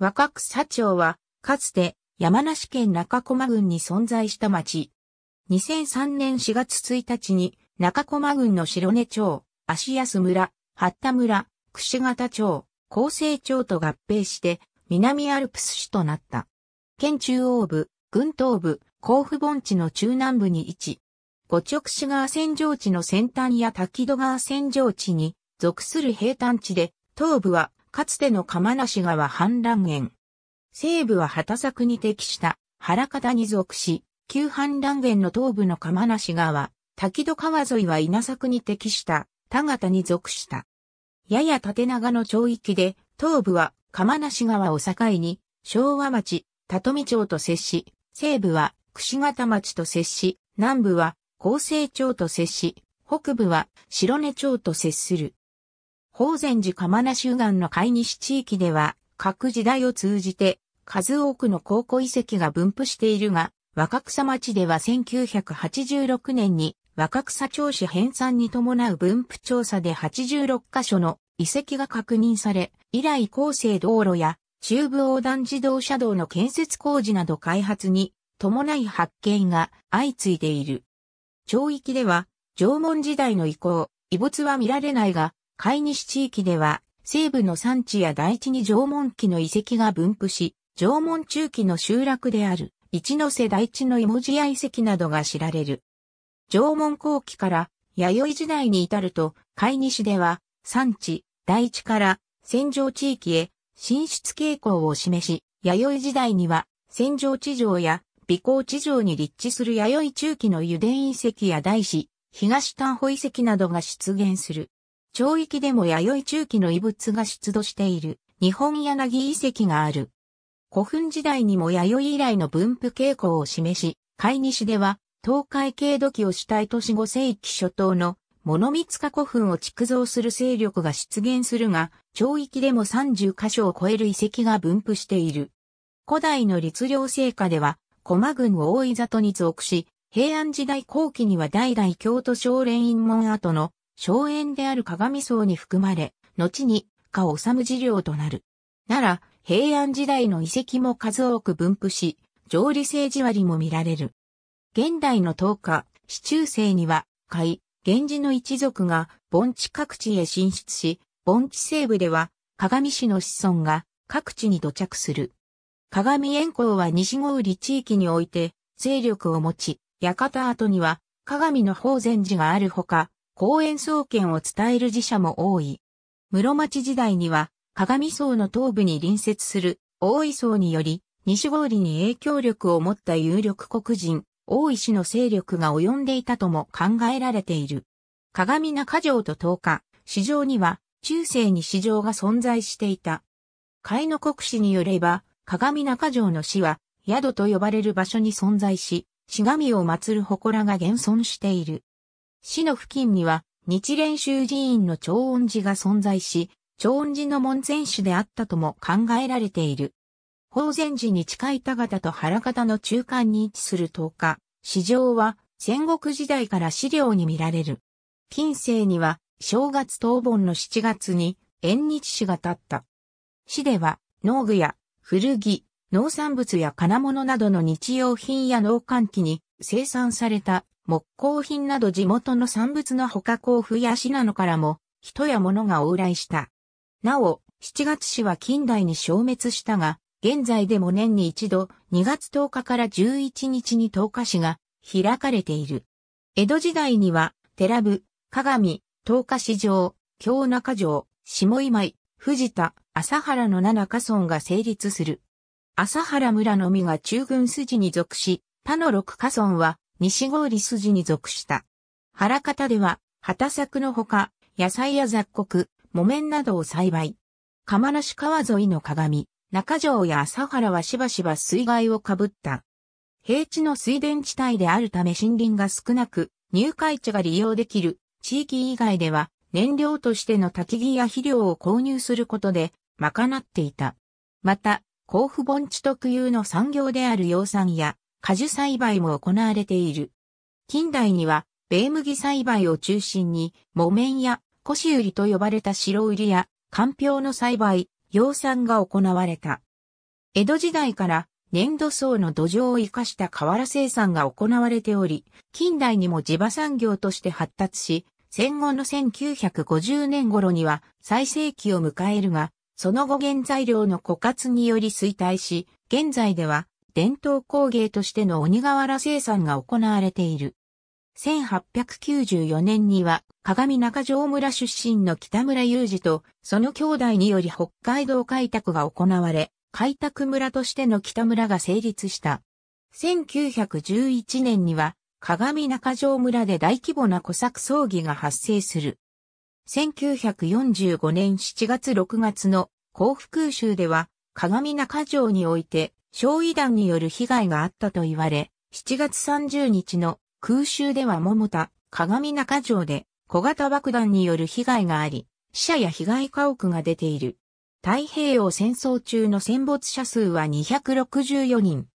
若草町は、かつて山梨県中駒郡に存在した町。2003年4月1日に中駒郡の白根町、足安村、八田村、串形町、厚生町と合併して南アルプス市となった。県中央部、群東部、甲府盆地の中南部に位置。五直市川扇状地の先端や滝戸川扇状地に属する平坦地で、東部はかつての釜無川氾濫源。西部は畑作に適した原方に属し、旧氾濫源の東部の釜無川、滝戸川沿いは稲作に適した田形に属した。やや縦長の町域で、東部は釜無川を境に、昭和町、里見町と接し、西部は串形町と接し、南部は厚生町と接し、北部は白根町と接する。法善寺釜名州岸の海西地域では、各時代を通じて、数多くの考古遺跡が分布しているが、若草町では1986年に若草町市編纂に伴う分布調査で86カ所の遺跡が確認され、以来厚生道路や中部横断自動車道の建設工事など開発に伴い発見が相次いでいる。町域では縄文時代の遺構、遺物は見られないが、海西地域では、西部の山地や大地に縄文期の遺跡が分布し、縄文中期の集落である、一ノ瀬大地の芋地や遺跡などが知られる。縄文後期から弥生時代に至ると、海西では、山地、大地から戦場地域へ進出傾向を示し、弥生時代には戦場地上や微光地上に立地する弥生中期の油田遺跡や大師、東丹穂遺跡などが出現する。町域でも弥生中期の遺物が出土している日本柳遺跡がある。古墳時代にも弥生以来の分布傾向を示し、海西では東海系土器を主体とし5世紀初頭の物見塚古墳を築造する勢力が出現するが、町域でも30箇所を超える遺跡が分布している。古代の律令成果では、駒郡を大井里に属し、平安時代後期には代々京都少連院門跡の荘園である鏡荘に含まれ、後に、家を治事業となる。奈良、平安時代の遺跡も数多く分布し、上理政治割も見られる。現代の10日、市中世には、海、源氏の一族が盆地各地へ進出し、盆地西部では、鏡市の子孫が各地に土着する。鏡円光は西郷里地域において、勢力を持ち、館跡には、鏡の宝禅寺があるほか、公園創建を伝える寺社も多い。室町時代には、鏡層の東部に隣接する大井層により、西郡に影響力を持った有力国人、大井氏の勢力が及んでいたとも考えられている。鏡中城と東下、市場には中世に市場が存在していた。海の国史によれば、鏡中城の市は宿と呼ばれる場所に存在し、しがみを祀る祠が現存している。市の付近には日蓮宗寺院の長音寺が存在し、長音寺の門前市であったとも考えられている。法善寺に近い田方と原方の中間に位置する10日、市場は戦国時代から資料に見られる。近世には正月当盆の7月に縁日市が建った。市では農具や古着、農産物や金物などの日用品や農閑期に生産された木工品など地元の産物の他甲府や品のからも人や物が往来した。なお、七月市は近代に消滅したが、現在でも年に一度2月10日から11日に10日市が開かれている。江戸時代には、寺部、鏡、十日市場、京中城、下今井、藤田、朝原の七家村が成立する。朝原村のみが中軍筋に属し、他の六家村は西郡筋に属した。原方では、畑作のほか、野菜や雑穀、木綿などを栽培。釜梨川沿いの鏡、中条や朝原はしばしば水害をかぶった。平地の水田地帯であるため森林が少なく、入会地が利用できる地域以外では、燃料としての焚き木や肥料を購入することで、賄っていた。また、甲府盆地特有の産業である養蚕や果樹栽培も行われている。近代には、米麦栽培を中心に、木綿や、コシ売りと呼ばれた白売りや、ょうの栽培、養蚕が行われた。江戸時代から粘土層の土壌を生かした瓦生産が行われており、近代にも地場産業として発達し、戦後の1950年頃には最盛期を迎えるが、その後原材料の枯渇により衰退し、現在では伝統工芸としての鬼瓦生産が行われている。1894年には鏡中条村出身の北村雄二とその兄弟により北海道開拓が行われ、開拓村としての北村が成立した。1911年には鏡中条村で大規模な古作葬儀が発生する。1945年7月6月の幸福襲では鏡中条において焼夷弾による被害があったと言われ、7月30日の空襲では桃田、鏡中城で小型爆弾による被害があり、死者や被害家屋が出ている。太平洋戦争中の戦没者数は264人。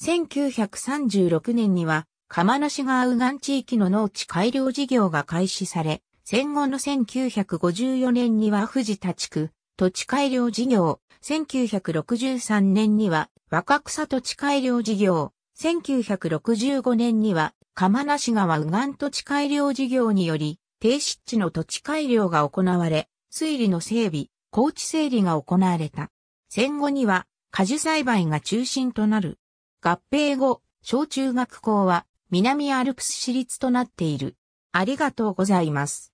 1936年には、釜梨川右岸地域の農地改良事業が開始され、戦後の1954年には富士田地区、土地改良事業、1963年には若草土地改良事業、1965年には釜無川右岸土地改良事業により、低湿地の土地改良が行われ、水利の整備、高地整理が行われた。戦後には果樹栽培が中心となる。合併後、小中学校は南アルプス市立となっている。ありがとうございます。